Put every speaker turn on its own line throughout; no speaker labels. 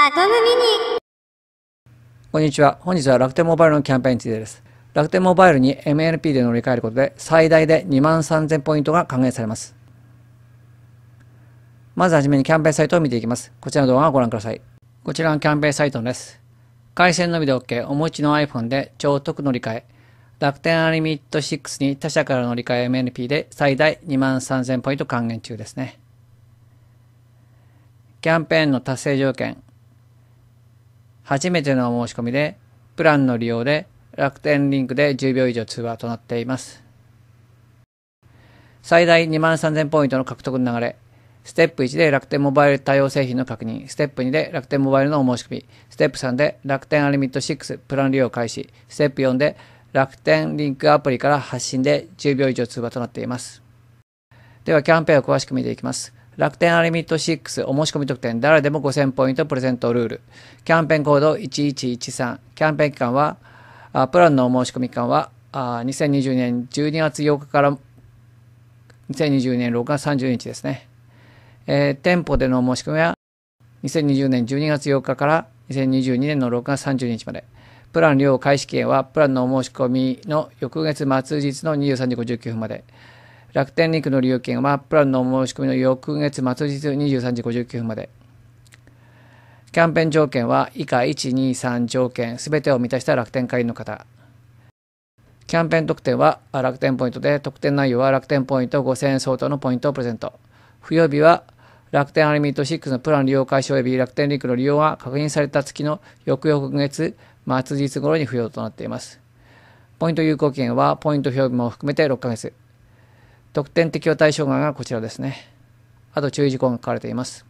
アトムミニこんにちは。本日は楽天モバイルのキャンペーンについてです。楽天モバイルに MNP で乗り換えることで最大で2万3000ポイントが還元されます。まずはじめにキャンペーンサイトを見ていきます。こちらの動画をご覧ください。こちらのキャンペーンサイトです。回線のみで OK、お持ちの iPhone で超得乗り換え、楽天アリミット6に他社から乗り換え MNP で最大2万3000ポイント還元中ですね。キャンペーンの達成条件、初めての申し込みで、プランの利用で、楽天リンクで10秒以上通話となっています。最大2万3000ポイントの獲得の流れ。ステップ1で楽天モバイル対応製品の確認。ステップ2で楽天モバイルのお申し込み。ステップ3で楽天アリミット6プラン利用開始。ステップ4で楽天リンクアプリから発信で10秒以上通話となっています。ではキャンペーンを詳しく見ていきます。楽天アリミット6お申し込み特典誰でも5000ポイントプレゼントルールキャンペーンコード1113キャンペーン期間はプランのお申し込み期間は2 0 2 0年12月8日から2020年6月30日ですね、えー、店舗でのお申し込みは2020年12月8日から2022年の6月30日までプラン利用開始期限はプランのお申し込みの翌月末日の23時59分まで楽天リンクの利用券はプランの申し込みの翌月末日23時59分まで。キャンペーン条件は以下123条件すべてを満たした楽天会員の方。キャンペーン特典は楽天ポイントで、特典内容は楽天ポイント5000円相当のポイントをプレゼント。付与日は楽天アリミット6のプラン利用開始及び楽天リンクの利用が確認された月の翌々月末日頃に付与となっています。ポイント有効期限はポイント表日も含めて6ヶ月。特典適用対象外がこちらですね。あと注意事項が書かれています。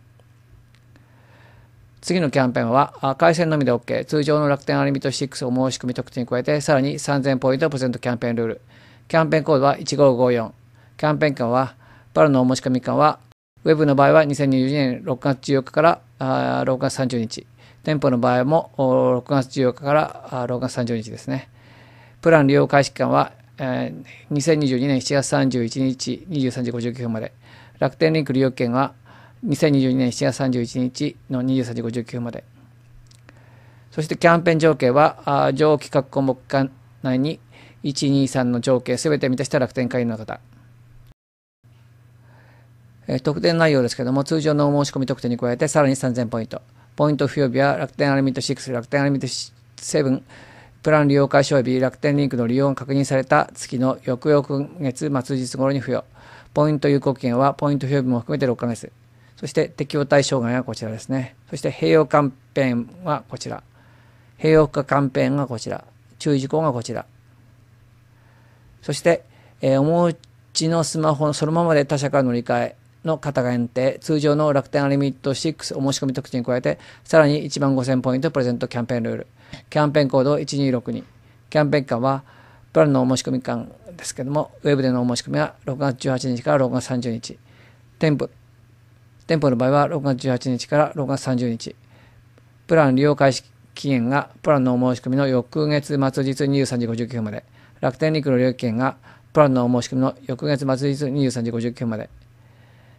次のキャンペーンは、回線のみで OK。通常の楽天アニメと6を申し込み特典に加えて、さらに3000ポイントプレゼントキャンペーンルール。キャンペーンコードは1554。キャンペーン間は、パルのお申し込み間は、ウェブの場合は2022年6月14日からあ6月30日。店舗の場合も6月14日から6月30日ですね。プラン利用開始期間はえ2022年7月31日23時59分まで楽天リンク利用券は2022年7月31日の23時59分までそしてキャンペーン条件は上記各項目間内に123の条件すべて満たした楽天会員の方特典内容ですけども、通常の申し込み特典に加えてさらに3000ポイント。ポイント付与日は楽天アルミット6、楽天アルミット7、プラン利用開始及び楽天リンクの利用が確認された月の翌々月末日頃に付与。ポイント有効期限はポイント表記も含めて6ヶ月。そして適用対象外はこちらですね。そして併用キャンペーンはこちら。併用化キャンペーンがこちら。注意事項がこちら。そして、えー、お持ちのスマホのそのままで他社から乗り換え、の方限定、通常の楽天アリミット6お申し込み特典に加えて、さらに1万5000ポイントプレゼントキャンペーンルール、キャンペーンコード1262、キャンペーン期間は、プランのお申し込み期間ですけども、ウェブでのお申し込みは6月18日から6月30日、店舗、店舗の場合は6月18日から6月30日、プラン利用開始期限がプランのお申し込みの翌月末日23時59分まで、楽天リクの利用期限がプランのお申し込みの翌月末日23時59分まで、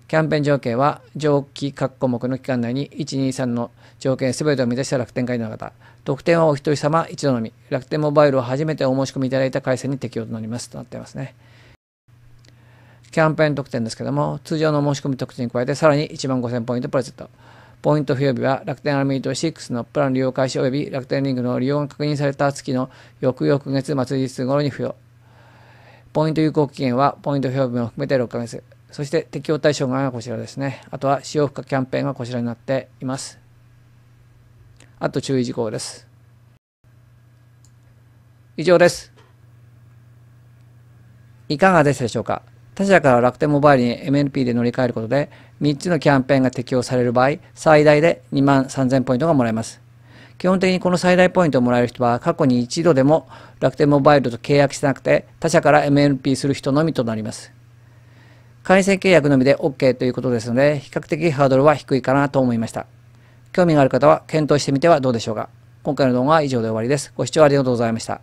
キャンペーン条件は、上記各項目の期間内に123の条件すべてを満たした楽天会員の方、特典はお一人様一度のみ、楽天モバイルを初めてお申し込みいただいた回線に適用となりますとなってますね。キャンペーン特典ですけども、通常の申し込み特典に加えて、さらに1万5000ポイントプレゼント。ポイント付与日は楽天アルミート6のプラン利用開始及び楽天リングの利用が確認された月の翌々月末日頃に付与。ポイント有効期限はポイント付与日も含めて6ヶ月。そして適用対象がこちらですね。あとは使用負荷キャンペーンがこちらになっています。あと注意事項です。以上です。いかがでしたでしょうか他社から楽天モバイルに MNP で乗り換えることで3つのキャンペーンが適用される場合最大で2万3000ポイントがもらえます。基本的にこの最大ポイントをもらえる人は過去に一度でも楽天モバイルと契約してなくて他社から MNP する人のみとなります。改正契約のみで OK ということですので、比較的ハードルは低いかなと思いました。興味がある方は検討してみてはどうでしょうか。今回の動画は以上で終わりです。ご視聴ありがとうございました。